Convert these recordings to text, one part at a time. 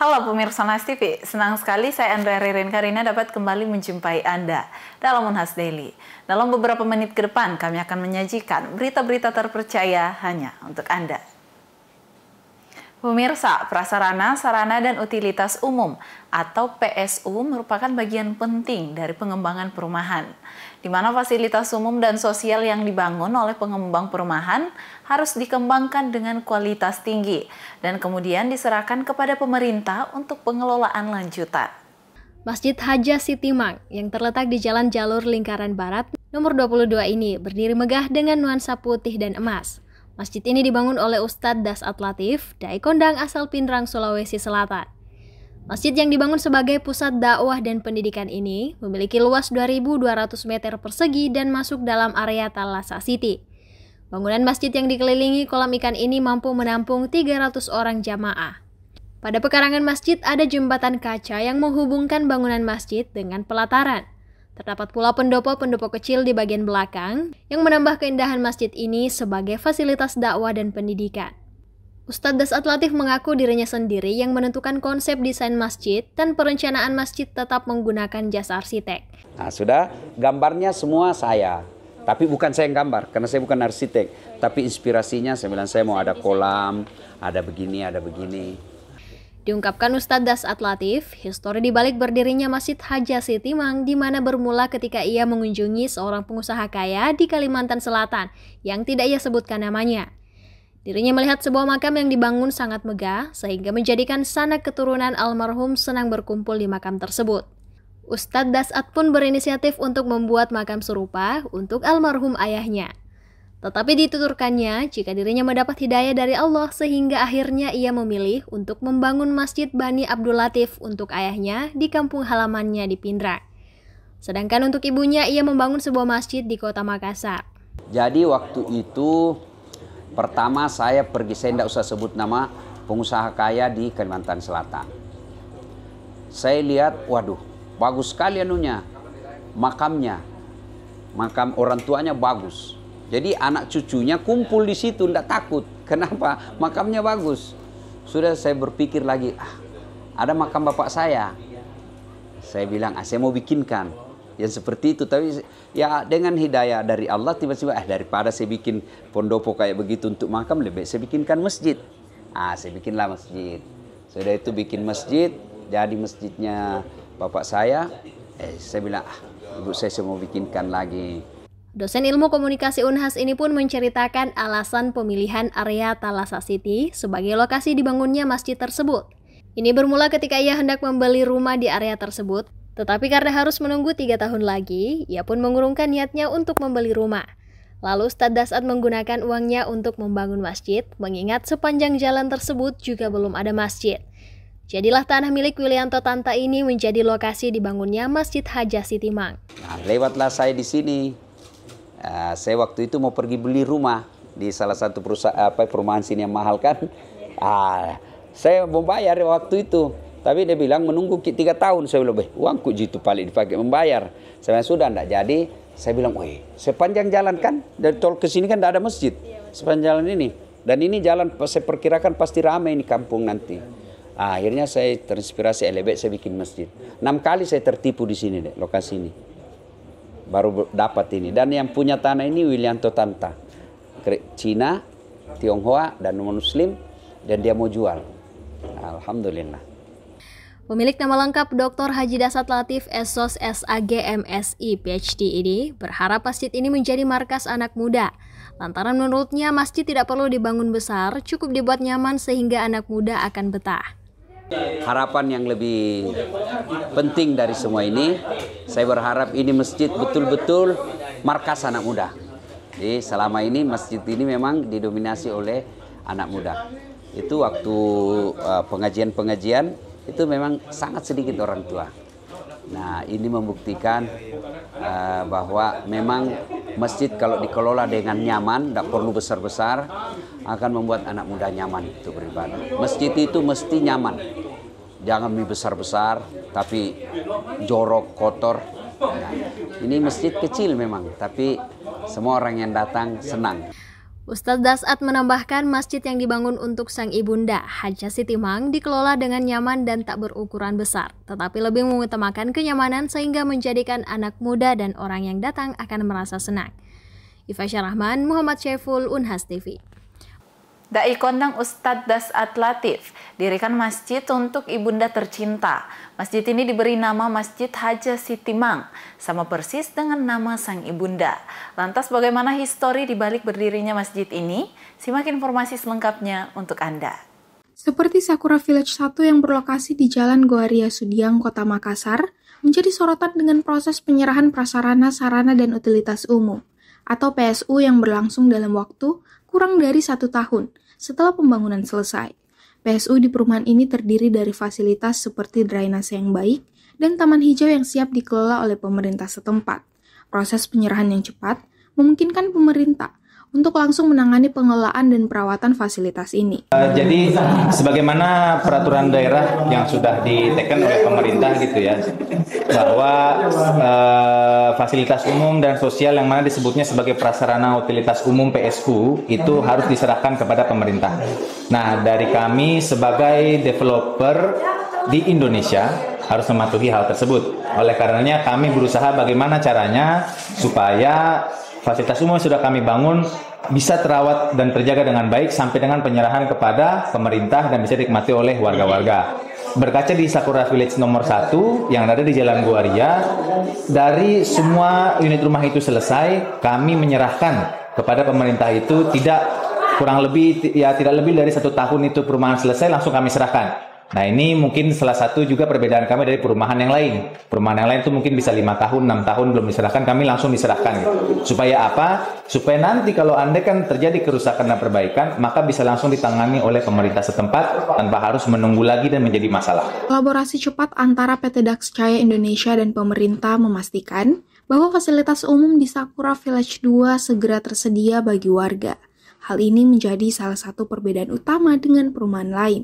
Halo pemirsa Nas TV, senang sekali saya Andrea Ririn Karina dapat kembali menjumpai Anda dalam Unhas Daily. Dalam beberapa menit ke depan kami akan menyajikan berita-berita terpercaya hanya untuk Anda. Pemirsa, prasarana, sarana, dan utilitas umum atau PSU merupakan bagian penting dari pengembangan perumahan, di mana fasilitas umum dan sosial yang dibangun oleh pengembang perumahan harus dikembangkan dengan kualitas tinggi dan kemudian diserahkan kepada pemerintah untuk pengelolaan lanjutan. Masjid Haja Siti yang terletak di Jalan Jalur Lingkaran Barat nomor 22 ini berdiri megah dengan nuansa putih dan emas. Masjid ini dibangun oleh Ustadz Das Atlatif, dai kondang asal Pindrang, Sulawesi Selatan. Masjid yang dibangun sebagai pusat dakwah dan pendidikan ini memiliki luas 2.200 meter persegi dan masuk dalam area Talasa City. Bangunan masjid yang dikelilingi kolam ikan ini mampu menampung 300 orang jamaah. Pada pekarangan masjid ada jembatan kaca yang menghubungkan bangunan masjid dengan pelataran. Terdapat pula pendopo-pendopo kecil di bagian belakang yang menambah keindahan masjid ini sebagai fasilitas dakwah dan pendidikan. Ustadz Dasat Latif mengaku dirinya sendiri yang menentukan konsep desain masjid dan perencanaan masjid tetap menggunakan jasa arsitek. Nah sudah, gambarnya semua saya. Tapi bukan saya yang gambar, karena saya bukan arsitek. Tapi inspirasinya saya bilang saya mau ada kolam, ada begini, ada begini. Diungkapkan Ustadz Das Atlatif, histori dibalik berdirinya Masjid Haja Sitimang di mana bermula ketika ia mengunjungi seorang pengusaha kaya di Kalimantan Selatan yang tidak ia sebutkan namanya. Dirinya melihat sebuah makam yang dibangun sangat megah sehingga menjadikan sanak keturunan almarhum senang berkumpul di makam tersebut. Ustadz Dasat pun berinisiatif untuk membuat makam serupa untuk almarhum ayahnya. Tetapi dituturkannya jika dirinya mendapat hidayah dari Allah sehingga akhirnya ia memilih untuk membangun Masjid Bani Abdul Latif untuk ayahnya di kampung halamannya di Pindrang. Sedangkan untuk ibunya ia membangun sebuah masjid di kota Makassar. Jadi waktu itu pertama saya pergi, saya tidak usah sebut nama pengusaha kaya di Kalimantan Selatan. Saya lihat, waduh, bagus sekali anunya, makamnya, makam orang tuanya bagus jadi anak cucunya kumpul di situ, tidak takut. Kenapa? Makamnya bagus. Sudah saya berpikir lagi, ah, ada makam bapak saya. Saya bilang, ah, saya mau bikinkan. Yang seperti itu, tapi ya dengan hidayah dari Allah tiba-tiba, eh daripada saya bikin pondopo kayak begitu untuk makam, lebih saya bikinkan masjid. Ah, saya bikinlah masjid. Sudah itu bikin masjid, jadi masjidnya bapak saya. Eh, saya bilang, ah, ibu saya, saya mau bikinkan lagi Dosen ilmu komunikasi Unhas ini pun menceritakan alasan pemilihan area Talasa City sebagai lokasi dibangunnya masjid tersebut. Ini bermula ketika ia hendak membeli rumah di area tersebut, tetapi karena harus menunggu tiga tahun lagi, ia pun mengurungkan niatnya untuk membeli rumah. Lalu Ustadz Dasat menggunakan uangnya untuk membangun masjid, mengingat sepanjang jalan tersebut juga belum ada masjid. Jadilah tanah milik Wilianto Tanta ini menjadi lokasi dibangunnya Masjid Haja Sitimang. Nah, lewatlah saya di sini, Ah, saya waktu itu mau pergi beli rumah di salah satu perusahaan apa perumahan sini yang mahal kan. Ah, saya mau bayar waktu itu. Tapi dia bilang menunggu tiga tahun. Saya lebih. uangku jitu paling dipakai membayar. Saya sudah tidak jadi. Saya bilang, woi, sepanjang jalan kan, dari tol ke sini kan tidak ada masjid. Sepanjang jalan ini. Dan ini jalan, saya perkirakan pasti ramai ini kampung nanti. Ah, akhirnya saya terinspirasi lebih. saya bikin masjid. Enam kali saya tertipu di sini deh, lokasi ini baru dapat ini. Dan yang punya tanah ini William Tanta. Cina, Tionghoa, dan muslim dan dia mau jual. Alhamdulillah. Pemilik nama lengkap Dr. Haji Dasat Latif Esos SAG MSI PhD ini berharap masjid ini menjadi markas anak muda. Lantaran menurutnya masjid tidak perlu dibangun besar, cukup dibuat nyaman sehingga anak muda akan betah harapan yang lebih penting dari semua ini saya berharap ini masjid betul-betul markas anak muda jadi selama ini masjid ini memang didominasi oleh anak muda itu waktu eh, pengajian-pengajian itu memang sangat sedikit orang tua nah ini membuktikan eh, bahwa memang masjid kalau dikelola dengan nyaman tidak perlu besar-besar akan membuat anak muda nyaman itu beribadah. Masjid itu mesti nyaman. Jangan lebih besar-besar, tapi jorok, kotor. Nah, ini masjid kecil memang, tapi semua orang yang datang senang. Ustadz Dasat menambahkan masjid yang dibangun untuk sang ibunda, Haja Siti Mang, dikelola dengan nyaman dan tak berukuran besar, tetapi lebih mengutamakan kenyamanan sehingga menjadikan anak muda dan orang yang datang akan merasa senang. Iva Syarahman, Muhammad Syaiful, Unhas TV. Dai kondang Ustadz Das Atlatif dirikan masjid untuk ibunda tercinta. Masjid ini diberi nama Masjid Haja Siti Mang, sama persis dengan nama sang ibunda. Lantas bagaimana histori dibalik berdirinya masjid ini? Simak informasi selengkapnya untuk Anda. Seperti Sakura Village 1 yang berlokasi di Jalan Goaria Sudiang, Kota Makassar, menjadi sorotan dengan proses penyerahan prasarana, sarana, dan utilitas umum atau PSU yang berlangsung dalam waktu kurang dari satu tahun setelah pembangunan selesai. PSU di perumahan ini terdiri dari fasilitas seperti drainase yang baik dan taman hijau yang siap dikelola oleh pemerintah setempat. Proses penyerahan yang cepat memungkinkan pemerintah untuk langsung menangani pengelolaan dan perawatan fasilitas ini. Eh, jadi sebagaimana peraturan daerah yang sudah diteken oleh pemerintah gitu ya, bahwa eh, fasilitas umum dan sosial yang mana disebutnya sebagai prasarana utilitas umum PSU itu harus diserahkan kepada pemerintah. Nah, dari kami sebagai developer di Indonesia harus mematuhi hal tersebut. Oleh karenanya kami berusaha bagaimana caranya supaya fasilitas umum yang sudah kami bangun bisa terawat dan terjaga dengan baik sampai dengan penyerahan kepada pemerintah dan bisa dinikmati oleh warga-warga berkaca di Sakura Village nomor 1 yang ada di Jalan Guaria. Dari semua unit rumah itu selesai, kami menyerahkan kepada pemerintah itu tidak kurang lebih ya tidak lebih dari satu tahun itu perumahan selesai langsung kami serahkan Nah ini mungkin salah satu juga perbedaan kami dari perumahan yang lain. Perumahan yang lain itu mungkin bisa lima tahun, enam tahun belum diserahkan, kami langsung diserahkan. Supaya apa? Supaya nanti kalau anda kan terjadi kerusakan dan perbaikan, maka bisa langsung ditangani oleh pemerintah setempat tanpa harus menunggu lagi dan menjadi masalah. Kolaborasi cepat antara PT Cahaya Indonesia dan pemerintah memastikan bahwa fasilitas umum di Sakura Village 2 segera tersedia bagi warga. Hal ini menjadi salah satu perbedaan utama dengan perumahan lain,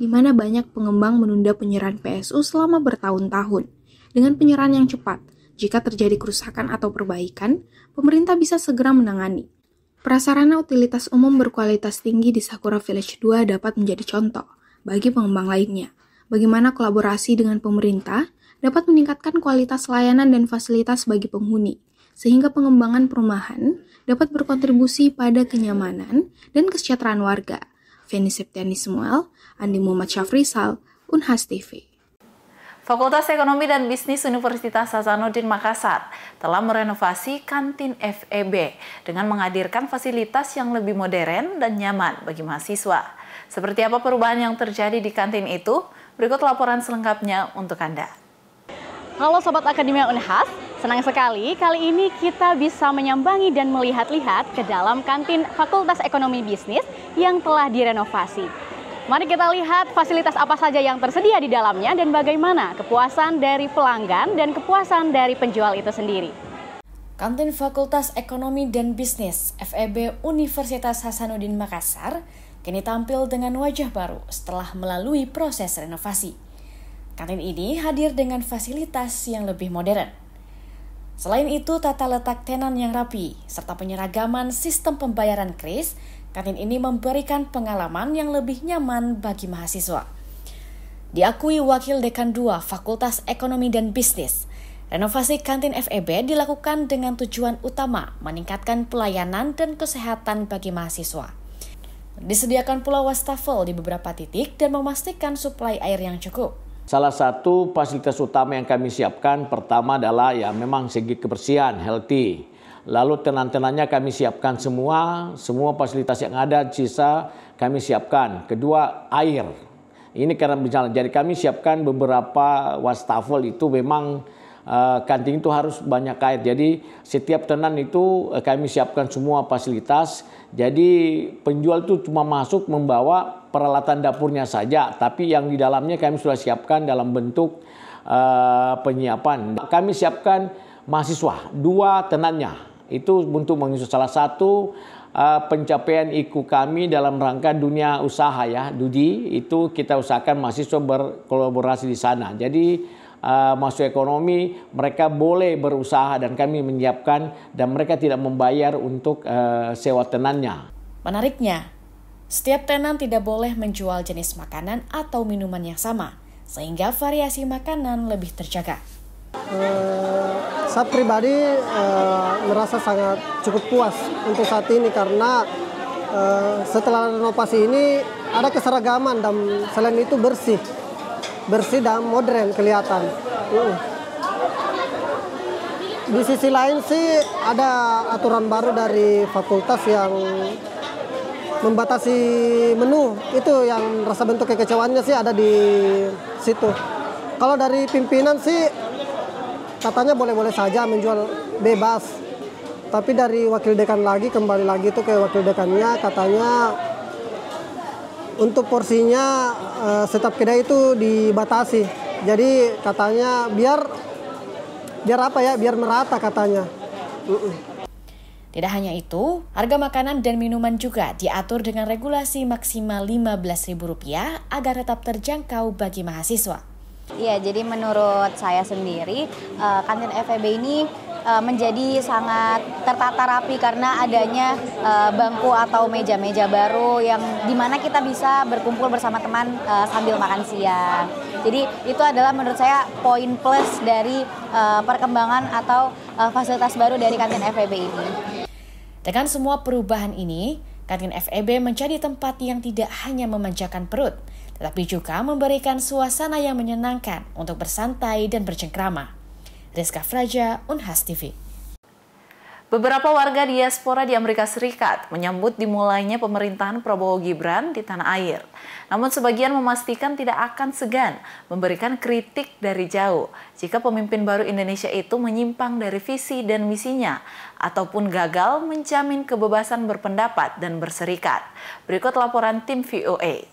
di mana banyak pengembang menunda penyerahan PSU selama bertahun-tahun. Dengan penyerahan yang cepat, jika terjadi kerusakan atau perbaikan, pemerintah bisa segera menangani. Prasarana utilitas umum berkualitas tinggi di Sakura Village 2 dapat menjadi contoh bagi pengembang lainnya. Bagaimana kolaborasi dengan pemerintah dapat meningkatkan kualitas layanan dan fasilitas bagi penghuni, sehingga pengembangan perumahan dapat berkontribusi pada kenyamanan dan kesejahteraan warga. Feni Septiani Samuel, Andi Muhammad Syafrisal, Unhas TV. Fakultas Ekonomi dan Bisnis Universitas Hasanuddin Makassar telah merenovasi kantin FEB dengan menghadirkan fasilitas yang lebih modern dan nyaman bagi mahasiswa. Seperti apa perubahan yang terjadi di kantin itu? Berikut laporan selengkapnya untuk Anda. Halo Sobat Akademia Unhas, Senang sekali, kali ini kita bisa menyambangi dan melihat-lihat ke dalam kantin Fakultas Ekonomi Bisnis yang telah direnovasi. Mari kita lihat fasilitas apa saja yang tersedia di dalamnya dan bagaimana kepuasan dari pelanggan dan kepuasan dari penjual itu sendiri. Kantin Fakultas Ekonomi dan Bisnis FEB Universitas Hasanuddin Makassar kini tampil dengan wajah baru setelah melalui proses renovasi. Kantin ini hadir dengan fasilitas yang lebih modern Selain itu, tata letak tenan yang rapi serta penyeragaman sistem pembayaran kris, kantin ini memberikan pengalaman yang lebih nyaman bagi mahasiswa. Diakui Wakil Dekan dua Fakultas Ekonomi dan Bisnis, renovasi kantin FEB dilakukan dengan tujuan utama meningkatkan pelayanan dan kesehatan bagi mahasiswa. Disediakan pula wastafel di beberapa titik dan memastikan suplai air yang cukup. Salah satu fasilitas utama yang kami siapkan pertama adalah ya memang segi kebersihan, healthy. Lalu tenan-tenannya kami siapkan semua, semua fasilitas yang ada sisa kami siapkan. Kedua, air. Ini karena bicara, jadi kami siapkan beberapa wastafel itu memang Eh, kanting itu harus banyak kait. Jadi setiap tenan itu eh, kami siapkan semua fasilitas. Jadi penjual itu cuma masuk membawa peralatan dapurnya saja, tapi yang di dalamnya kami sudah siapkan dalam bentuk uh, penyiapan. Kami siapkan mahasiswa dua tenannya. Itu untuk mengisi salah satu pencapaian IKU kami dalam rangka dunia usaha ya, Dudi, itu kita usahakan mahasiswa berkolaborasi di sana. Jadi uh, masuk ekonomi, mereka boleh berusaha dan kami menyiapkan dan mereka tidak membayar untuk uh, sewa tenannya. Menariknya, setiap tenan tidak boleh menjual jenis makanan atau minuman yang sama, sehingga variasi makanan lebih terjaga. Uh, saya pribadi uh, merasa sangat cukup puas untuk saat ini karena uh, setelah renovasi ini ada keseragaman dan selain itu bersih bersih dan modern kelihatan. Uh. Di sisi lain sih ada aturan baru dari fakultas yang membatasi menu itu yang rasa bentuk kekecewaannya sih ada di situ. Kalau dari pimpinan sih katanya boleh-boleh saja menjual bebas. Tapi dari wakil dekan lagi kembali lagi itu ke wakil dekannya katanya untuk porsinya uh, eh, setiap kedai itu dibatasi. Jadi katanya biar biar apa ya? Biar merata katanya. Uh -uh. Tidak hanya itu, harga makanan dan minuman juga diatur dengan regulasi maksimal Rp15.000 agar tetap terjangkau bagi mahasiswa. Iya, jadi menurut saya sendiri, eh, kantin FEB ini uh, menjadi sangat tertata rapi karena adanya uh, bangku atau meja-meja baru yang dimana kita bisa berkumpul bersama teman uh, sambil makan siang. Jadi itu adalah menurut saya poin plus dari uh, perkembangan atau uh, fasilitas baru dari kantin FEB ini. Dengan semua perubahan ini, kantin FEB menjadi tempat yang tidak hanya memanjakan perut, tetapi juga memberikan suasana yang menyenangkan untuk bersantai dan bercengkrama. Rizka Fraja, Unhas TV. Beberapa warga diaspora di Amerika Serikat menyambut dimulainya pemerintahan Prabowo Gibran di tanah air. Namun sebagian memastikan tidak akan segan memberikan kritik dari jauh jika pemimpin baru Indonesia itu menyimpang dari visi dan misinya ataupun gagal menjamin kebebasan berpendapat dan berserikat. Berikut laporan tim VOA.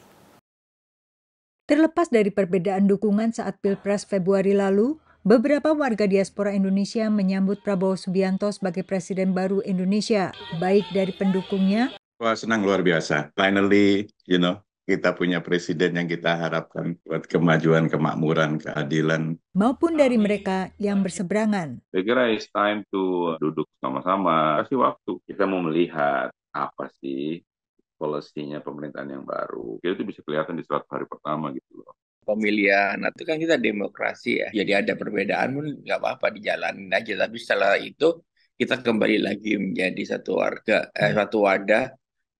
Terlepas dari perbedaan dukungan saat Pilpres Februari lalu, Beberapa warga diaspora Indonesia menyambut Prabowo Subianto sebagai presiden baru Indonesia, baik dari pendukungnya. Wah, senang luar biasa. Finally, you know, kita punya presiden yang kita harapkan buat kemajuan, kemakmuran, keadilan. Maupun dari mereka yang berseberangan. Saya kira it's time to duduk sama-sama, kasih waktu. Kita mau melihat apa sih polisinya pemerintahan yang baru. Kita itu bisa kelihatan di surat hari pertama gitu loh pemilihan nah, itu kan kita demokrasi ya jadi ada perbedaan pun nggak apa-apa dijalanin aja tapi setelah itu kita kembali lagi menjadi satu warga eh, hmm. satu wadah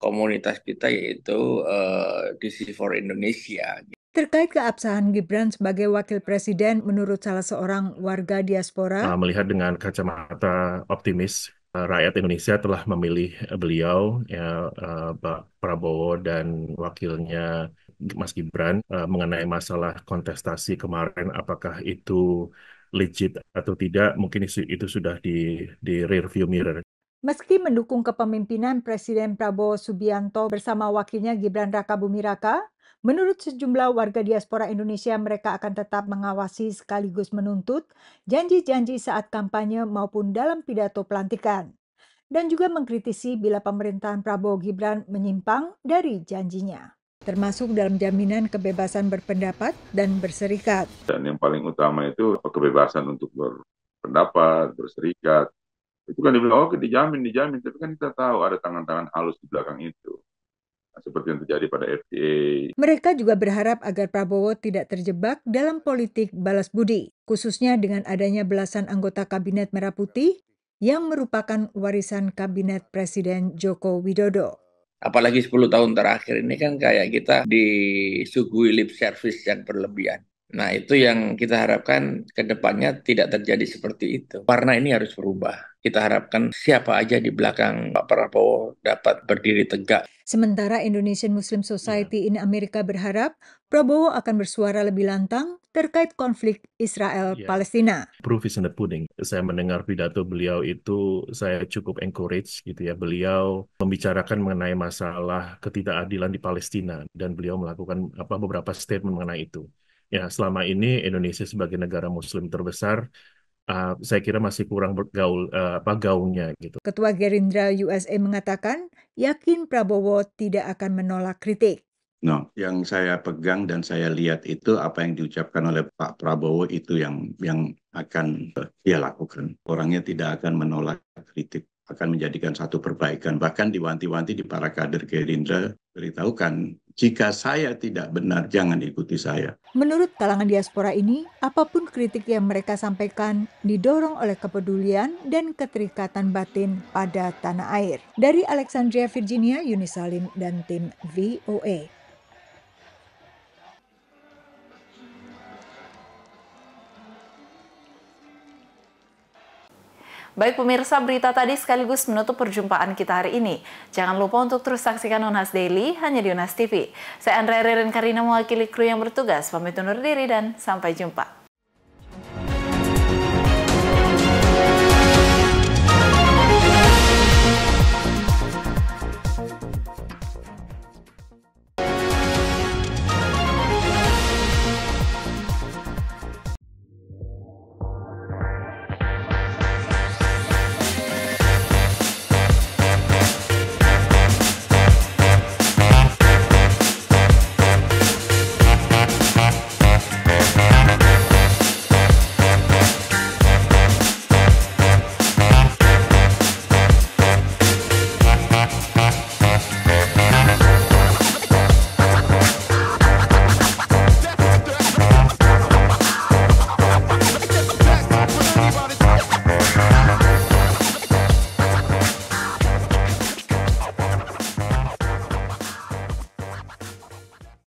komunitas kita yaitu uh, eh, DC for Indonesia Terkait keabsahan Gibran sebagai wakil presiden, menurut salah seorang warga diaspora, nah, melihat dengan kacamata optimis, eh, rakyat Indonesia telah memilih beliau, ya, eh, Pak Prabowo dan wakilnya Mas Gibran uh, mengenai masalah kontestasi kemarin apakah itu legit atau tidak mungkin itu sudah di di rear view mirror. Meski mendukung kepemimpinan Presiden Prabowo Subianto bersama wakilnya Gibran Raka Bumi Raka, menurut sejumlah warga diaspora Indonesia mereka akan tetap mengawasi sekaligus menuntut janji-janji saat kampanye maupun dalam pidato pelantikan dan juga mengkritisi bila pemerintahan Prabowo Gibran menyimpang dari janjinya termasuk dalam jaminan kebebasan berpendapat dan berserikat. Dan yang paling utama itu kebebasan untuk berpendapat, berserikat. Itu kan dibilang, oke oh, dijamin, dijamin. Tapi kan kita tahu ada tangan-tangan halus di belakang itu nah, seperti yang terjadi pada FDA. Mereka juga berharap agar Prabowo tidak terjebak dalam politik balas budi, khususnya dengan adanya belasan anggota Kabinet Merah Putih yang merupakan warisan Kabinet Presiden Joko Widodo. Apalagi 10 tahun terakhir ini kan kayak kita disuguhi lip service yang berlebihan. Nah itu yang kita harapkan ke depannya tidak terjadi seperti itu. Warna ini harus berubah. Kita harapkan siapa aja di belakang Pak Prabowo dapat berdiri tegak. Sementara Indonesian Muslim Society iya. in Amerika berharap Prabowo akan bersuara lebih lantang terkait konflik Israel-Palestina. Yeah. Proof is in the pudding. Saya mendengar pidato beliau itu, saya cukup encourage gitu ya. Beliau membicarakan mengenai masalah ketidakadilan di Palestina dan beliau melakukan apa beberapa statement mengenai itu. Ya, selama ini Indonesia sebagai negara muslim terbesar Uh, saya kira masih kurang bergaul uh, apa gaungnya gitu. Ketua Gerindra USA mengatakan yakin Prabowo tidak akan menolak kritik. No, yang saya pegang dan saya lihat itu apa yang diucapkan oleh Pak Prabowo itu yang yang akan dia lakukan. Orangnya tidak akan menolak kritik, akan menjadikan satu perbaikan. Bahkan diwanti-wanti di para kader Gerindra beritahukan, jika saya tidak benar, jangan ikuti saya. Menurut kalangan diaspora ini, apapun kritik yang mereka sampaikan didorong oleh kepedulian dan keterikatan batin pada tanah air. Dari Alexandria, Virginia, Yunisalim, dan tim VOA. Baik pemirsa, berita tadi sekaligus menutup perjumpaan kita hari ini. Jangan lupa untuk terus saksikan Unhas Daily hanya di Unas TV. Saya Andrea Ririn Karina mewakili kru yang bertugas, pamit undur diri dan sampai jumpa.